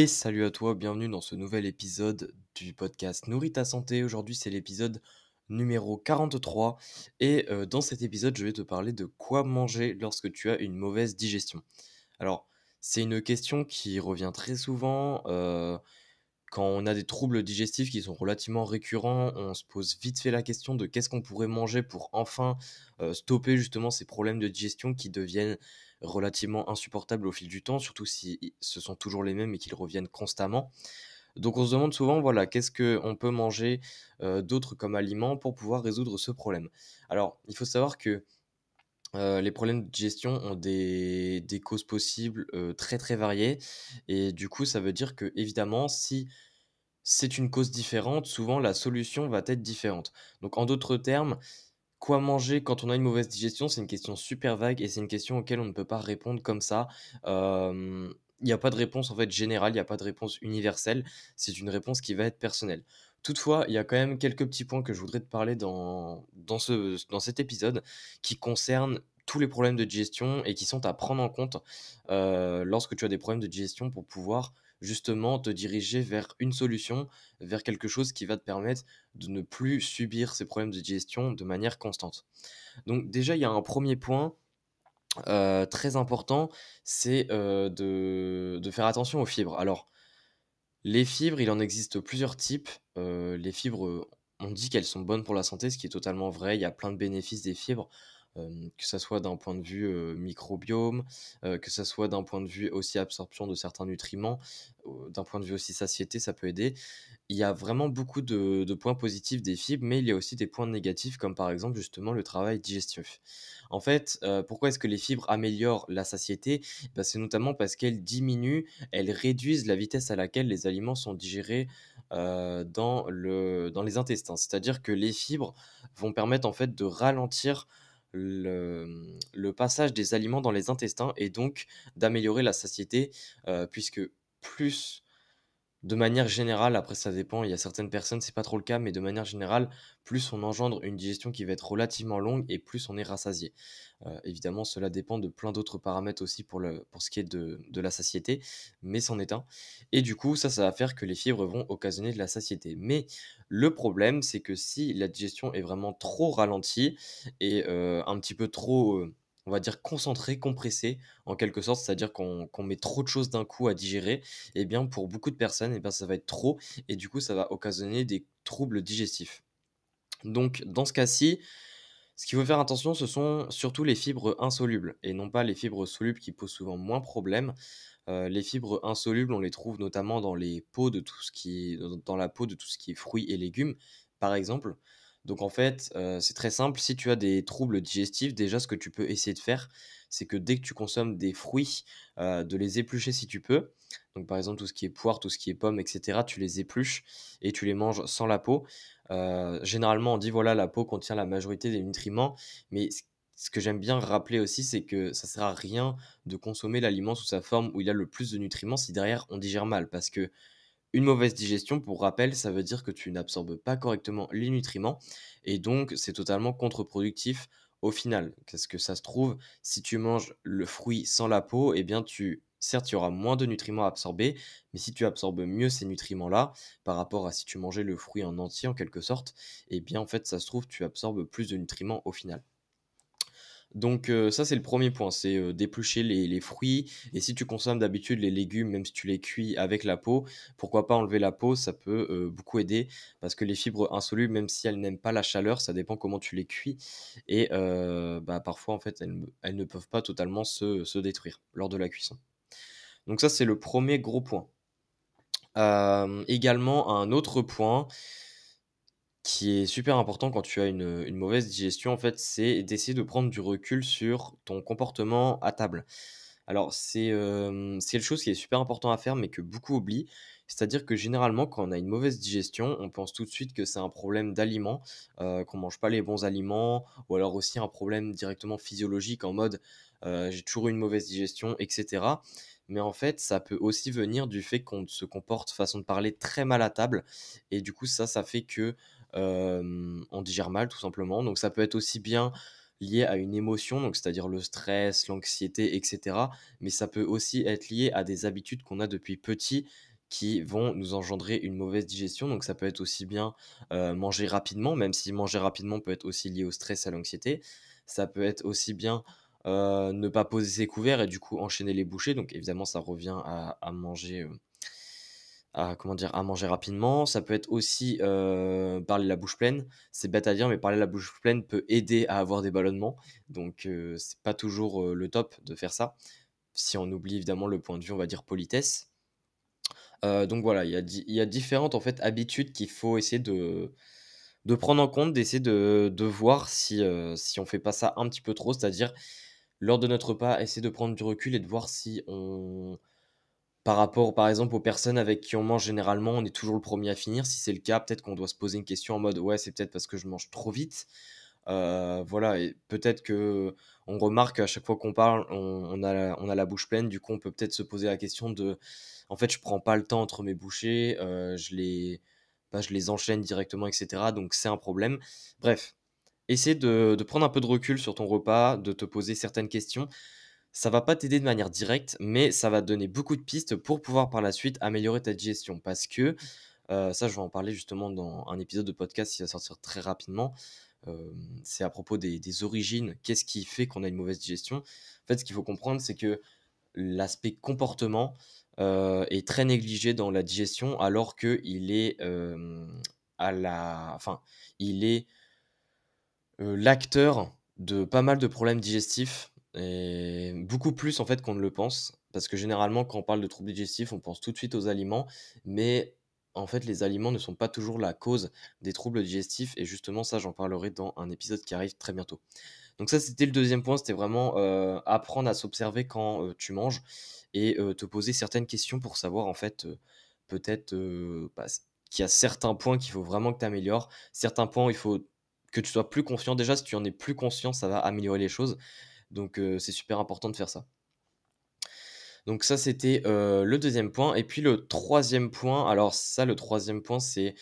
Et salut à toi, bienvenue dans ce nouvel épisode du podcast Nourris ta santé. Aujourd'hui c'est l'épisode numéro 43 et euh, dans cet épisode je vais te parler de quoi manger lorsque tu as une mauvaise digestion. Alors c'est une question qui revient très souvent. Euh, quand on a des troubles digestifs qui sont relativement récurrents, on se pose vite fait la question de qu'est-ce qu'on pourrait manger pour enfin euh, stopper justement ces problèmes de digestion qui deviennent relativement insupportable au fil du temps, surtout si ce sont toujours les mêmes et qu'ils reviennent constamment. Donc on se demande souvent, voilà, qu'est-ce qu'on peut manger euh, d'autres comme aliments pour pouvoir résoudre ce problème Alors, il faut savoir que euh, les problèmes de digestion ont des, causes possibles euh, très très variées. Et du coup, ça veut dire que, évidemment, si c'est une cause différente, souvent la solution va être différente. Donc, en d'autres termes, Quoi manger quand on a une mauvaise digestion C'est une question super vague et c'est une question auquel on ne peut pas répondre comme ça. il n'y a pas de réponse en fait générale, il n'y a pas de réponse universelle, c'est une réponse qui va être personnelle. Toutefois, il y a quand même quelques petits points que je voudrais te parler dans, dans, ce, dans cet épisode qui concernent tous les problèmes de digestion et qui sont à prendre en compte lorsque tu as des problèmes de digestion pour pouvoir justement te diriger vers une solution, vers quelque chose qui va te permettre de ne plus subir ces problèmes de digestion de manière constante. Donc déjà, il y a un premier point euh, très important, c'est euh, de, faire attention aux fibres. Alors, les fibres, il en existe plusieurs types. Euh, les fibres, on dit qu'elles sont bonnes pour la santé, ce qui est totalement vrai. Il y a plein de bénéfices des fibres que ce soit d'un point de vue microbiome, que ce soit d'un point de vue aussi absorption de certains nutriments, d'un point de vue aussi satiété, ça peut aider. Il y a vraiment beaucoup de, points positifs des fibres, mais il y a aussi des points négatifs, comme par exemple justement le travail digestif. En fait, pourquoi est-ce que les fibres améliorent la satiété bah, C'est notamment parce qu'elles diminuent, elles réduisent la vitesse à laquelle les aliments sont digérés dans, dans les intestins. C'est-à-dire que les fibres vont permettre en fait de ralentir le, passage des aliments dans les intestins et donc d'améliorer la satiété, euh, puisque plus de manière générale, après ça dépend, il y a certaines personnes, c'est pas trop le cas, mais de manière générale, plus on engendre une digestion qui va être relativement longue et plus on est rassasié. Euh, évidemment, cela dépend de plein d'autres paramètres aussi pour, le, pour ce qui est de, la satiété, mais c'en est un. Et du coup, ça, ça va faire que les fibres vont occasionner de la satiété. Mais le problème, c'est que si la digestion est vraiment trop ralentie et euh, un petit peu trop... Euh, on va dire, concentré, compressé, en quelque sorte, c'est-à-dire qu'on met trop de choses d'un coup à digérer, et eh bien pour beaucoup de personnes, et eh bien ça va être trop, et du coup ça va occasionner des troubles digestifs. Donc dans ce cas-ci, ce qu'il faut faire attention, ce sont surtout les fibres insolubles, et non pas les fibres solubles qui posent souvent moins problème. Euh, les fibres insolubles, on les trouve notamment dans les peaux de tout ce qui, dans la peau de tout ce qui est fruits et légumes, par exemple. Donc en fait, c'est très simple. Si tu as des troubles digestifs, déjà ce que tu peux essayer de faire, c'est que dès que tu consommes des fruits, de les éplucher si tu peux. Donc par exemple tout ce qui est poire, tout ce qui est pomme, etc. Tu les épluches et tu les manges sans la peau. généralement on dit voilà la peau contient la majorité des nutriments, mais ce que j'aime bien rappeler aussi, c'est que ça sert à rien de consommer l'aliment sous sa forme où il a le plus de nutriments si derrière on digère mal, parce que une mauvaise digestion, pour rappel, ça veut dire que tu n'absorbes pas correctement les nutriments et donc c'est totalement contre-productif au final. Qu'est-ce que ça se trouve Si tu manges le fruit sans la peau, eh bien tu certes, il y aura moins de nutriments à absorber, mais si tu absorbes mieux ces nutriments-là, par rapport à si tu mangeais le fruit en entier en quelque sorte, eh bien en fait, ça se trouve, tu absorbes plus de nutriments au final. Donc euh, ça c'est le premier point, c'est euh, d'éplucher les, fruits. Et si tu consommes d'habitude les légumes, même si tu les cuis avec la peau, pourquoi pas enlever la peau, ça peut euh, beaucoup aider. Parce que les fibres insolubles, même si elles n'aiment pas la chaleur, ça dépend comment tu les cuis. Et bah, parfois en fait elles, ne peuvent pas totalement se, détruire lors de la cuisson. Donc ça c'est le premier gros point. également, un autre point, qui est super important quand tu as une, mauvaise digestion, en fait, c'est d'essayer de prendre du recul sur ton comportement à table. Alors, euh, c'est quelque chose qui est super important à faire, mais que beaucoup oublient. C'est-à-dire que généralement, quand on a une mauvaise digestion, on pense tout de suite que c'est un problème d'aliments, qu'on euh, qu'on mange pas les bons aliments, ou alors aussi un problème directement physiologique en mode euh, j'ai toujours eu une mauvaise digestion, etc. Mais en fait, ça peut aussi venir du fait qu'on se comporte façon de parler très mal à table. Et du coup, ça, ça fait que on digère mal tout simplement. Donc ça peut être aussi bien lié à une émotion, donc c'est-à-dire le stress, l'anxiété, etc. Mais ça peut aussi être lié à des habitudes qu'on a depuis petit qui vont nous engendrer une mauvaise digestion. Donc ça peut être aussi bien manger rapidement, même si manger rapidement peut être aussi lié au stress, à l'anxiété. Ça peut être aussi bien ne pas poser ses couverts et du coup enchaîner les bouchées. Donc évidemment ça revient à, manger à, comment dire, à manger rapidement. Ça peut être aussi euh, parler la bouche pleine. C'est bête à dire, mais parler la bouche pleine peut aider à avoir des ballonnements. Donc, ce euh, c'est pas toujours euh, le top de faire ça. Si on oublie évidemment le point de vue, on va dire politesse. donc voilà, il y, a différentes en fait habitudes qu'il faut essayer de, de prendre en compte, d'essayer de, voir si, si on fait pas ça un petit peu trop, c'est-à-dire lors de notre repas, essayer de prendre du recul et de voir si on, par rapport, par exemple, aux personnes avec qui on mange généralement, on est toujours le premier à finir. Si c'est le cas, peut-être qu'on doit se poser une question en mode ouais, c'est peut-être parce que je mange trop vite. Euh, voilà, et peut-être que on remarque à chaque fois qu'on parle, on, a, la bouche pleine. Du coup, on peut peut-être se poser la question de en fait, je prends pas le temps entre mes bouchées, euh, je, les, bah, je les enchaîne directement, etc. Donc, c'est un problème. Bref, essaie de prendre un peu de recul sur ton repas, de te poser certaines questions. Ça va pas t'aider de manière directe, mais ça va donner beaucoup de pistes pour pouvoir par la suite améliorer ta digestion. Parce que, euh, ça je vais en parler justement dans un épisode de podcast qui va sortir très rapidement, euh, c'est à propos des, origines, qu'est-ce qui fait qu'on a une mauvaise digestion. En fait, ce qu'il faut comprendre, c'est que l'aspect comportement euh, est très négligé dans la digestion, alors qu'il est à la... Enfin, il est l'acteur de pas mal de problèmes digestifs et beaucoup plus en fait qu'on ne le pense, parce que généralement quand on parle de troubles digestifs, on pense tout de suite aux aliments, mais en fait les aliments ne sont pas toujours la cause des troubles digestifs, et justement ça j'en parlerai dans un épisode qui arrive très bientôt. Donc ça c'était le deuxième point, c'était vraiment euh, apprendre à s'observer quand euh, tu manges et euh, te poser certaines questions pour savoir en fait peut-être bah, qu'il y a certains points qu'il faut vraiment que tu améliores, certains points il faut que tu sois plus confiant. Déjà, si tu en es plus conscient, ça va améliorer les choses. Donc euh, c'est super important de faire ça. Donc ça, c'était euh, le deuxième point. Et puis le troisième point, alors ça, le troisième point, c'est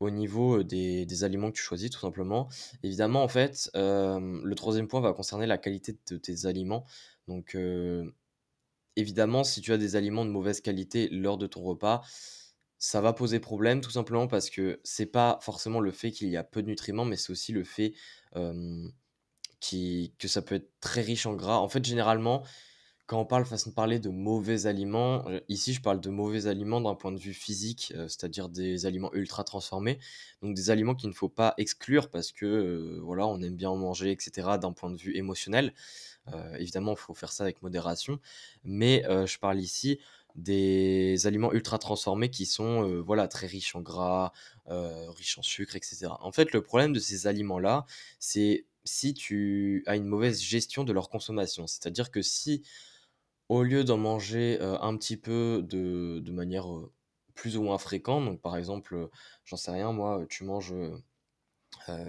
au niveau euh, des, aliments que tu choisis, tout simplement. Évidemment, en fait, le troisième point va concerner la qualité de tes aliments. Donc, évidemment, si tu as des aliments de mauvaise qualité lors de ton repas, ça va poser problème, tout simplement parce que c'est pas forcément le fait qu'il y a peu de nutriments, mais c'est aussi le fait qui, que ça peut être très riche en gras. En fait, généralement, quand on parle façon de parler de mauvais aliments, ici je parle de mauvais aliments d'un point de vue physique, euh, c'est-à-dire des aliments ultra transformés, donc des aliments qu'il ne faut pas exclure parce que euh, voilà, on aime bien en manger, etc. D'un point de vue émotionnel, euh, évidemment, il faut faire ça avec modération, mais je parle ici des aliments ultra transformés qui sont voilà très riches en gras, riches en sucre, etc. En fait, le problème de ces aliments-là, c'est si tu as une mauvaise gestion de leur consommation. C'est-à-dire que si, au lieu d'en manger un petit peu de, manière plus ou moins fréquente, donc par exemple, j'en sais rien, moi, tu manges,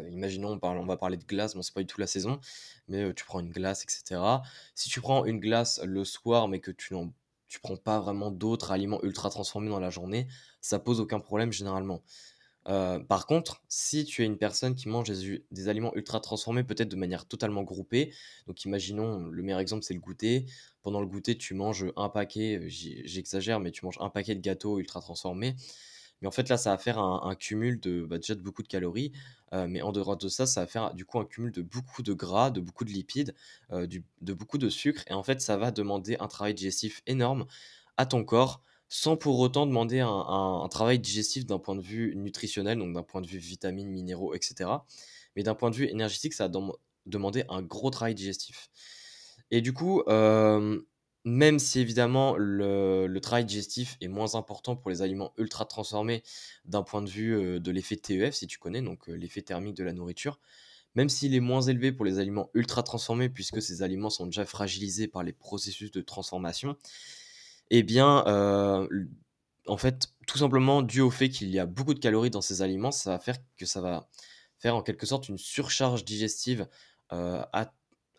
imaginons, on, on va parler de glace, bon, c'est pas du tout la saison, mais tu prends une glace, etc. Si tu prends une glace le soir, mais que tu n'en tu prends pas vraiment d'autres aliments ultra transformés dans la journée, ça pose aucun problème généralement. Euh, par contre, si tu es une personne qui mange des, aliments ultra transformés, peut-être de manière totalement groupée, donc imaginons, le meilleur exemple, c'est le goûter. Pendant le goûter, tu manges un paquet, euh, j'exagère, mais tu manges un paquet de gâteaux ultra transformés. Mais en fait, là, ça va faire un, cumul de bah, déjà beaucoup de calories, euh, mais en dehors de ça, ça va faire du coup un cumul de beaucoup de gras, de beaucoup de lipides, de beaucoup de sucre, et en fait, ça va demander un travail digestif énorme à ton corps sans pour autant demander un, travail digestif d'un point de vue nutritionnel, donc d'un point de vue vitamines, minéraux, etc. Mais d'un point de vue énergétique, ça a demandé un gros travail digestif. Et du coup, euh, même si évidemment le, travail digestif est moins important pour les aliments ultra transformés d'un point de vue euh, de l'effet TEF, si tu connais, donc euh, l'effet thermique de la nourriture, même s'il est moins élevé pour les aliments ultra transformés, puisque ces aliments sont déjà fragilisés par les processus de transformation, eh bien, euh, en fait, tout simplement dû au fait qu'il y a beaucoup de calories dans ces aliments, ça va faire que ça va faire en quelque sorte une surcharge digestive euh, à,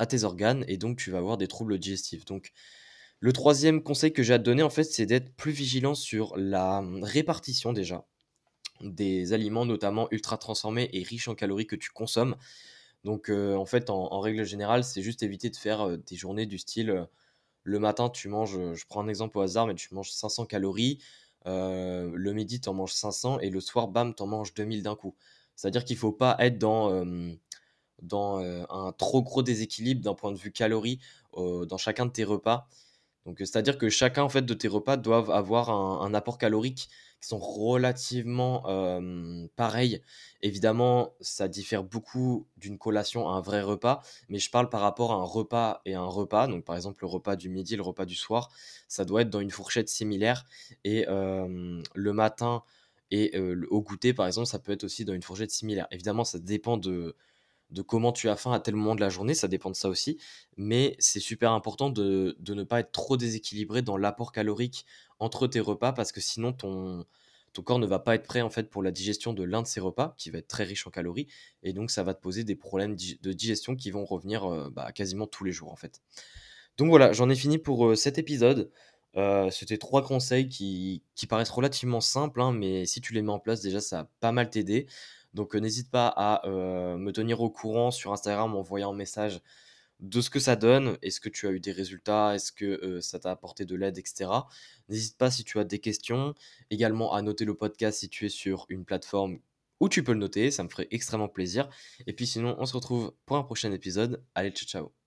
tes organes et donc tu vas avoir des troubles digestifs. Donc, le troisième conseil que j'ai à te donner, en fait, c'est d'être plus vigilant sur la hum, répartition déjà des aliments, notamment ultra transformés et riches en calories que tu consommes. Donc, euh, en fait, en, règle générale, c'est juste éviter de faire des journées du style le matin, tu manges, euh, je prends un exemple au hasard, mais tu manges 500 calories, euh, le midi, tu en manges 500, et le soir, bam, tu en manges 2000 d'un coup. C'est-à-dire qu'il ne faut pas être dans, euh, dans un trop gros déséquilibre d'un point de vue calories dans chacun de tes repas. Donc, c'est-à-dire que chacun en fait, de tes repas doivent avoir un apport calorique sont relativement pareils. Évidemment, ça diffère beaucoup d'une collation à un vrai repas, mais je parle par rapport à un repas et un repas. Donc, par exemple, le repas du midi, le repas du soir, ça doit être dans une fourchette similaire. Et le matin et au goûter, par exemple, ça peut être aussi dans une fourchette similaire. Évidemment, ça dépend de, de comment tu as faim à tel moment de la journée, ça dépend de ça aussi. Mais c'est super important de, ne pas être trop déséquilibré dans l'apport calorique entre tes repas parce que sinon ton, ton corps ne va pas être prêt en fait pour la digestion de l'un de ces repas qui va être très riche en calories et donc ça va te poser des problèmes de digestion qui vont revenir euh, bah, quasiment tous les jours en fait. Donc voilà, j'en ai fini pour euh, cet épisode. Euh, c'était trois conseils qui, paraissent relativement simples, hein, mais si tu les mets en place déjà ça a pas mal t'aider. Donc euh, n'hésite pas à euh, me tenir au courant sur Instagram, m'envoyer un message de ce que ça donne. Est-ce que tu as eu des résultats Est-ce que euh, ça t'a apporté de l'aide, etc. N'hésite pas si tu as des questions. Également à noter le podcast si tu es sur une plateforme où tu peux le noter. Ça me ferait extrêmement plaisir. Et puis sinon, on se retrouve pour un prochain épisode. Allez, ciao, ciao.